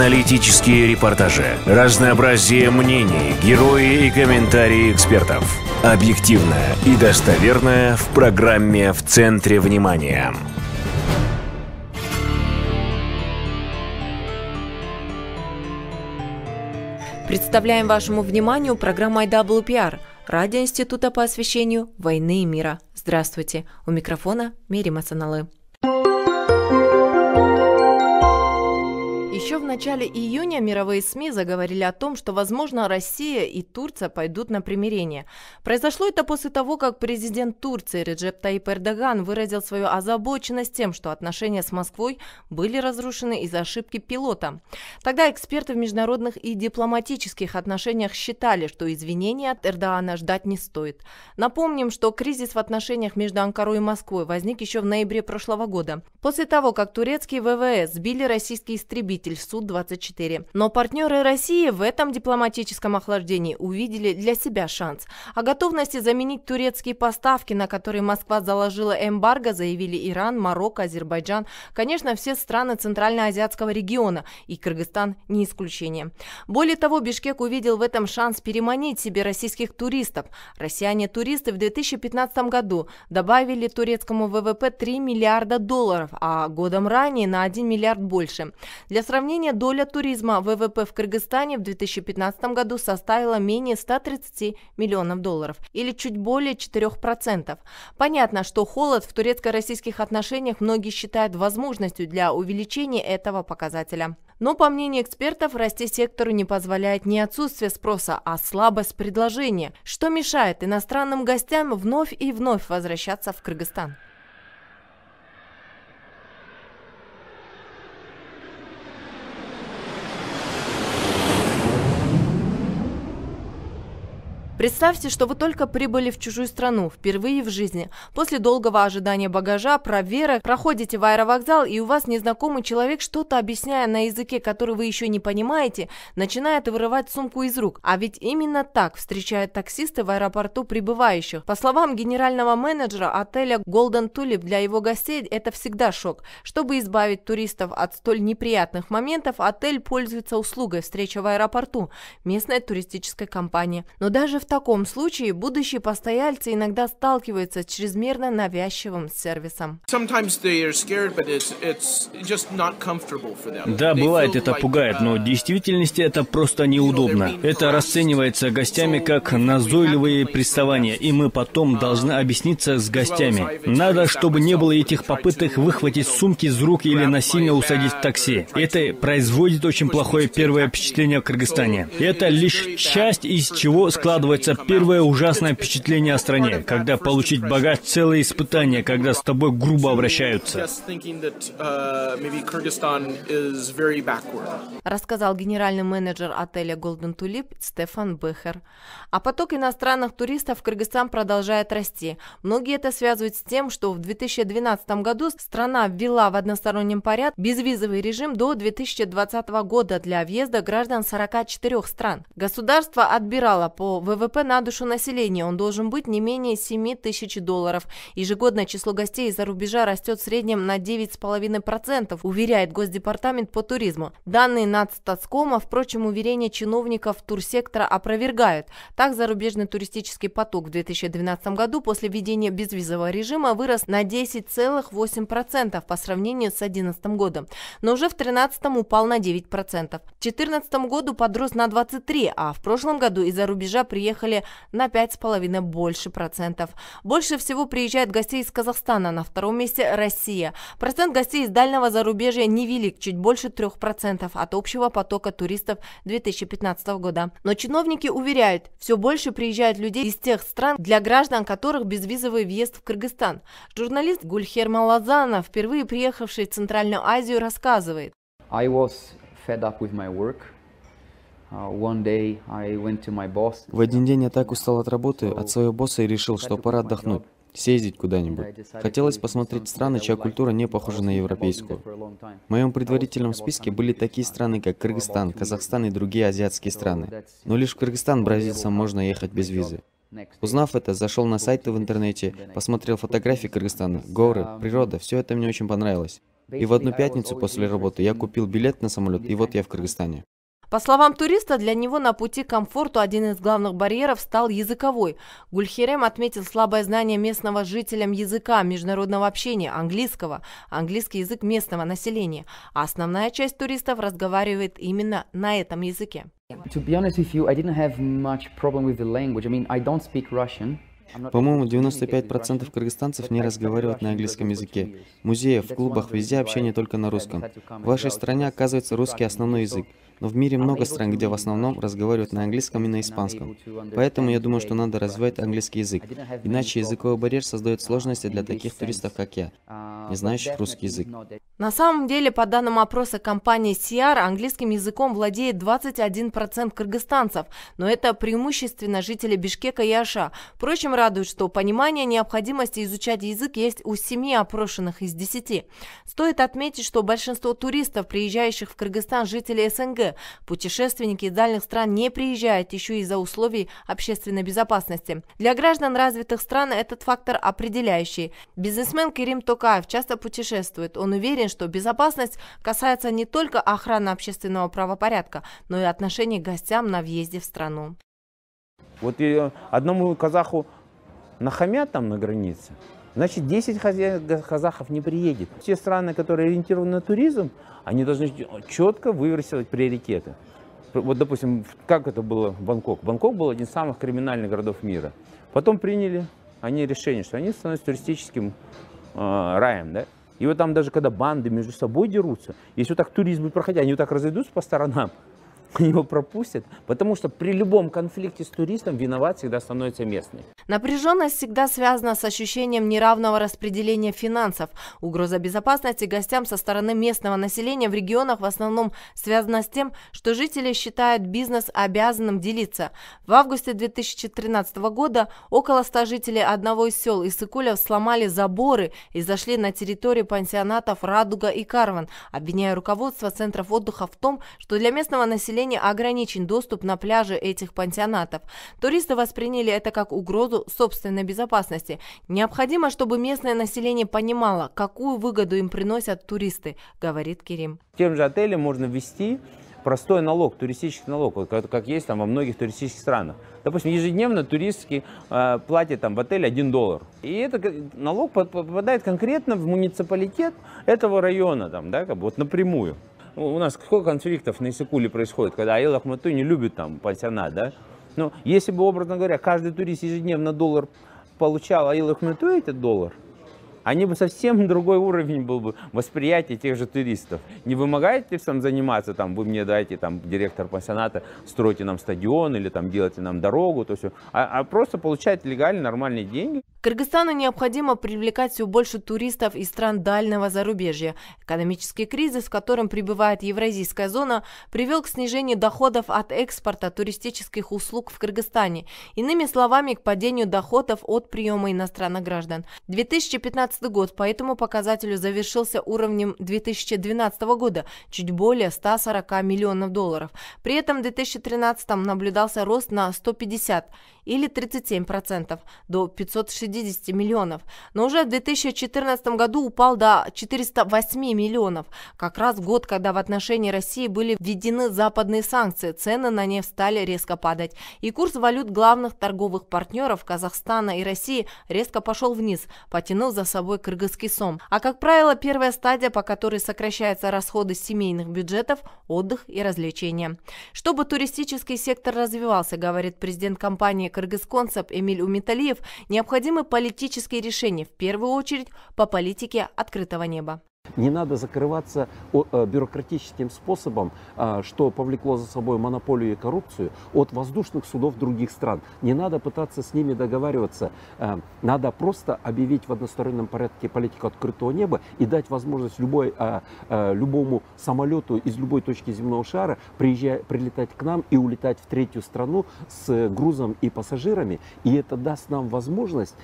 аналитические репортажи, разнообразие мнений, герои и комментарии экспертов. Объективное и достоверное в программе «В центре внимания». Представляем вашему вниманию программу IWPR – Радио Института по освещению войны и мира. Здравствуйте! У микрофона Мири Масаналы. Еще в начале июня мировые СМИ заговорили о том, что, возможно, Россия и Турция пойдут на примирение. Произошло это после того, как президент Турции Реджеп Таип Эрдоган выразил свою озабоченность тем, что отношения с Москвой были разрушены из-за ошибки пилота. Тогда эксперты в международных и дипломатических отношениях считали, что извинения от Эрдогана ждать не стоит. Напомним, что кризис в отношениях между Анкарой и Москвой возник еще в ноябре прошлого года, после того, как турецкие ВВС сбили российский истребитель Су-24. Но партнеры России в этом дипломатическом охлаждении увидели для себя шанс. О готовности заменить турецкие поставки, на которые Москва заложила эмбарго, заявили Иран, Марокко, Азербайджан, конечно, все страны Центральноазиатского региона, и Кыргызстан не исключение. Более того, Бишкек увидел в этом шанс переманить себе российских туристов. Россияне-туристы в 2015 году добавили турецкому ВВП 3 миллиарда долларов, а годом ранее на 1 миллиард больше. Для сравнения, сравнения, доля туризма ВВП в Кыргызстане в 2015 году составила менее 130 миллионов долларов, или чуть более 4%. Понятно, что холод в турецко-российских отношениях многие считают возможностью для увеличения этого показателя. Но, по мнению экспертов, расти сектору не позволяет не отсутствие спроса, а слабость предложения, что мешает иностранным гостям вновь и вновь возвращаться в Кыргызстан. Представьте, что вы только прибыли в чужую страну, впервые в жизни. После долгого ожидания багажа, проверок, проходите в аэровокзал, и у вас незнакомый человек, что-то объясняя на языке, который вы еще не понимаете, начинает вырывать сумку из рук. А ведь именно так встречают таксисты в аэропорту прибывающих. По словам генерального менеджера отеля Golden Tulip, для его гостей это всегда шок. Чтобы избавить туристов от столь неприятных моментов, отель пользуется услугой встречи в аэропорту местной туристической компании. Но даже в таком случае будущие постояльцы иногда сталкиваются с чрезмерно навязчивым сервисом. Да, бывает, это пугает, но в uh, действительности это просто неудобно. Это расценивается гостями как назойливые приставания, и мы потом uh, должны объясниться с гостями. Надо, чтобы не было этих попыток выхватить сумки из рук или насильно усадить в такси. Uh, это производит очень плохое первое впечатление в Кыргызстане. Это лишь часть, из чего складывается складывается первое ужасное впечатление о стране, когда получить багаж целое испытание, когда с тобой грубо обращаются. Рассказал генеральный менеджер отеля Golden Tulip Стефан Бехер. А поток иностранных туристов в Кыргызстан продолжает расти. Многие это связывают с тем, что в 2012 году страна ввела в одностороннем порядке безвизовый режим до 2020 года для въезда граждан 44 стран. Государство отбирало по ВВП ВВП на душу населения. Он должен быть не менее 7 тысяч долларов. Ежегодное число гостей из-за рубежа растет в среднем на 9,5%, уверяет Госдепартамент по туризму. Данные нацтацкома, впрочем, уверения чиновников турсектора опровергают. Так, зарубежный туристический поток в 2012 году после введения безвизового режима вырос на 10,8% по сравнению с 2011 годом, но уже в 2013 упал на 9%. В 2014 году подрос на 23%, а в прошлом году из-за рубежа приехал приехали на 5,5 больше процентов. Больше всего приезжает гостей из Казахстана, на втором месте Россия. Процент гостей из дальнего зарубежья невелик, чуть больше 3% от общего потока туристов 2015 года. Но чиновники уверяют, все больше приезжают людей из тех стран, для граждан которых безвизовый въезд в Кыргызстан. Журналист Гульхер Малазана, впервые приехавший в Центральную Азию, рассказывает. I was fed up with my work. Uh, в один день я так устал от работы, от своего босса и решил, что пора отдохнуть, съездить куда-нибудь. Хотелось посмотреть страны, чья культура не похожа на европейскую. В моем предварительном списке были такие страны, как Кыргызстан, Казахстан и другие азиатские страны. Но лишь в Кыргызстан бразильцам можно ехать без визы. Узнав это, зашел на сайты в интернете, посмотрел фотографии Кыргызстана, горы, природа, все это мне очень понравилось. И в одну пятницу после работы я купил билет на самолет, и вот я в Кыргызстане. По словам туриста, для него на пути к комфорту один из главных барьеров стал языковой. Гульхерем отметил слабое знание местного жителям языка, международного общения, английского, английский язык местного населения. А основная часть туристов разговаривает именно на этом языке. To be honest with you, I didn't have much problem with the language. I mean, I don't speak Russian. По-моему, 95% кыргызстанцев не разговаривают на английском языке. В музеях, в клубах, везде общение только на русском. В вашей стране, оказывается, русский основной язык. Но в мире много стран, где в основном разговаривают на английском и на испанском. Поэтому я думаю, что надо развивать английский язык. Иначе языковой барьер создает а, сложности для таких туристов, как я, а, не знающих русский язык. На самом деле, по данным опроса компании CR, английским языком владеет 21% кыргызстанцев, но это преимущественно жители Бишкека и Аша. Впрочем, радует, что понимание необходимости изучать язык есть у 7 опрошенных из 10. Стоит отметить, что большинство туристов, приезжающих в Кыргызстан, жители СНГ, путешественники из дальних стран не приезжают еще из-за условий общественной безопасности. Для граждан развитых стран этот фактор определяющий. Бизнесмен Керим Токаев часто путешествует. Он уверен, что безопасность касается не только охраны общественного правопорядка, но и отношений к гостям на въезде в страну. Вот одному казаху нахамят там на границе, значит 10 казахов не приедет. Все страны, которые ориентированы на туризм, они должны четко вывесить приоритеты. Вот, допустим, как это было в Бангкок? Бангкок был один из самых криминальных городов мира. Потом приняли они решение, что они становятся туристическим э, раем, да? И вот там даже когда банды между собой дерутся, если вот так туризм будет проходить, они вот так разойдутся по сторонам, его пропустят, потому что при любом конфликте с туристом виноват всегда становится местный. Напряженность всегда связана с ощущением неравного распределения финансов. Угроза безопасности гостям со стороны местного населения в регионах в основном связана с тем, что жители считают бизнес обязанным делиться. В августе 2013 года около 100 жителей одного из сел Иссыкулев сломали заборы и зашли на территорию пансионатов «Радуга» и «Карван», обвиняя руководство центров отдыха в том, что для местного населения населения ограничен доступ на пляжи этих пансионатов. Туристы восприняли это как угрозу собственной безопасности. Необходимо, чтобы местное население понимало, какую выгоду им приносят туристы, говорит Керим. Тем же отелям можно ввести простой налог, туристический налог, как, есть там во многих туристических странах. Допустим, ежедневно туристы э, платят там в отеле 1 доллар. И этот налог попадает конкретно в муниципалитет этого района, там, да, как бы вот напрямую. Ну, у нас сколько конфликтов на Исыкуле происходит, когда Аил Ахмату не любит там пансионат, да? Но ну, если бы, образно говоря, каждый турист ежедневно доллар получал Аил Ахмату этот доллар, они бы совсем другой уровень был бы восприятия тех же туристов. Не вымогаете сам заниматься, там, вы мне дайте, там, директор пансионата, стройте нам стадион или там делайте нам дорогу, то все, а, а просто получать легально нормальные деньги. Кыргызстану необходимо привлекать все больше туристов из стран дальнего зарубежья. Экономический кризис, в котором пребывает евразийская зона, привел к снижению доходов от экспорта туристических услуг в Кыргызстане. Иными словами, к падению доходов от приема иностранных граждан. 2015 2015 год поэтому показателю завершился уровнем 2012 года, чуть более 140 миллионов долларов. При этом в 2013 наблюдался рост на 150 или 37% процентов, до 560 миллионов, но уже в 2014 году упал до 408 миллионов, как раз в год, когда в отношении России были введены западные санкции, цены на нефть стали резко падать, и курс валют главных торговых партнеров Казахстана и России резко пошел вниз, потянув за собой собой кыргызский сом. А как правило, первая стадия, по которой сокращаются расходы семейных бюджетов – отдых и развлечения. Чтобы туристический сектор развивался, говорит президент компании «Кыргызконцепт» Эмиль Умиталиев, необходимы политические решения, в первую очередь по политике открытого неба. Не надо закрываться э, бюрократическим способом, а, что повлекло за собой монополию и коррупцию от воздушных судов других стран. Не надо пытаться с ними договариваться. Э, надо просто объявить в одностороннем порядке политику открытого неба и дать возможность любой, а, а, любому самолету из любой точки земного шара приезжать, прилетать к нам и улетать в третью страну с грузом и пассажирами. И это даст нам возможность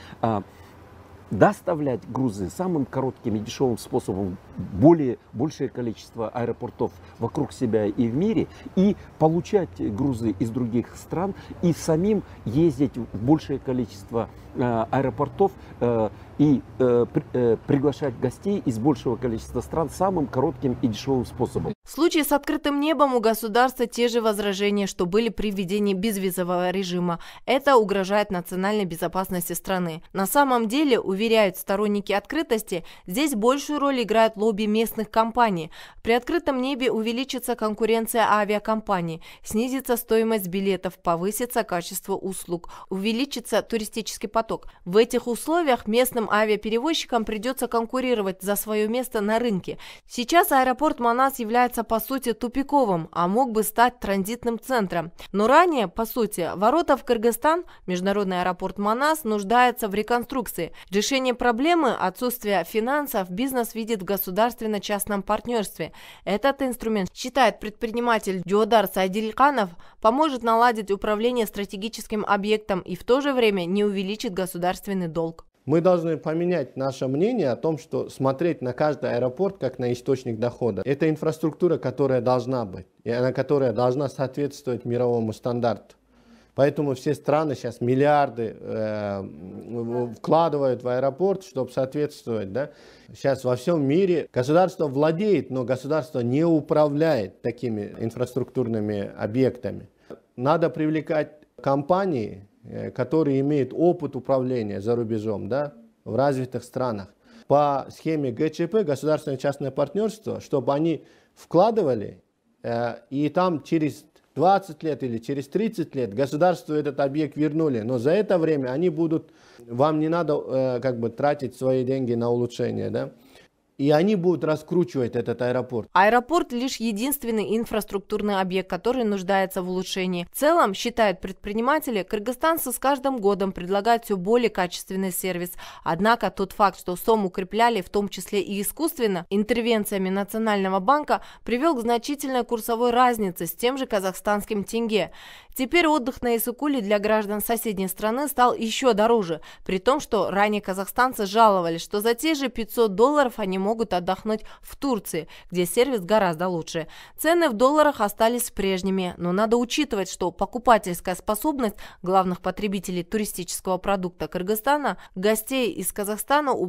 доставлять грузы самым коротким и дешевым способом более, большее количество аэропортов вокруг себя и в мире, и получать грузы из других стран, и самим ездить в большее количество э, аэропортов, э, и э, при, э, приглашать гостей из большего количества стран самым коротким и дешевым способом. В случае с открытым небом у государства те же возражения, что были при введении безвизового режима. Это угрожает национальной безопасности страны. На самом деле, уверяют сторонники открытости, здесь большую роль играют лобби местных компаний. При открытом небе увеличится конкуренция авиакомпаний, снизится стоимость билетов, повысится качество услуг, увеличится туристический поток. В этих условиях местным другим авиаперевозчикам придется конкурировать за свое место на рынке. Сейчас аэропорт Манас является по сути тупиковым, а мог бы стать транзитным центром. Но ранее, по сути, ворота в Кыргызстан, международный аэропорт Манас, нуждается в реконструкции. Решение проблемы отсутствия финансов бизнес видит в государственно-частном партнерстве. Этот инструмент, считает предприниматель Диодар Сайдильханов, поможет наладить управление стратегическим объектом и в то же время не увеличит государственный долг мы должны поменять наше мнение о том, что смотреть на каждый аэропорт как на источник дохода. Это инфраструктура, которая должна быть, и она, которая должна соответствовать мировому стандарту. Поэтому все страны сейчас миллиарды э, вкладывают в аэропорт, чтобы соответствовать. Да? Сейчас во всем мире государство владеет, но государство не управляет такими инфраструктурными объектами. Надо привлекать компании, Э, которые имеют опыт управления за рубежом, да, в развитых странах, по схеме ГЧП, государственное частное партнерство, чтобы они вкладывали, э, и там через 20 лет или через 30 лет государству этот объект вернули, но за это время они будут, вам не надо э, как бы тратить свои деньги на улучшение, да, и они будут раскручивать этот аэропорт. Аэропорт лишь единственный инфраструктурный объект, который нуждается в улучшении. В целом, считают предприниматели, кыргызстанцы с каждым годом предлагают все более качественный сервис. Однако тот факт, что СОМ укрепляли, в том числе и искусственно, интервенциями Национального банка, привел к значительной курсовой разнице с тем же казахстанским тенге. Теперь отдых на Исукуле для граждан соседней страны стал еще дороже, при том, что ранее казахстанцы жаловались, что за те же 500 долларов они могут отдохнуть в Турции, где сервис гораздо лучше. Цены в долларах остались прежними, но надо учитывать, что покупательская способность главных потребителей туристического продукта Кыргызстана, гостей из Казахстана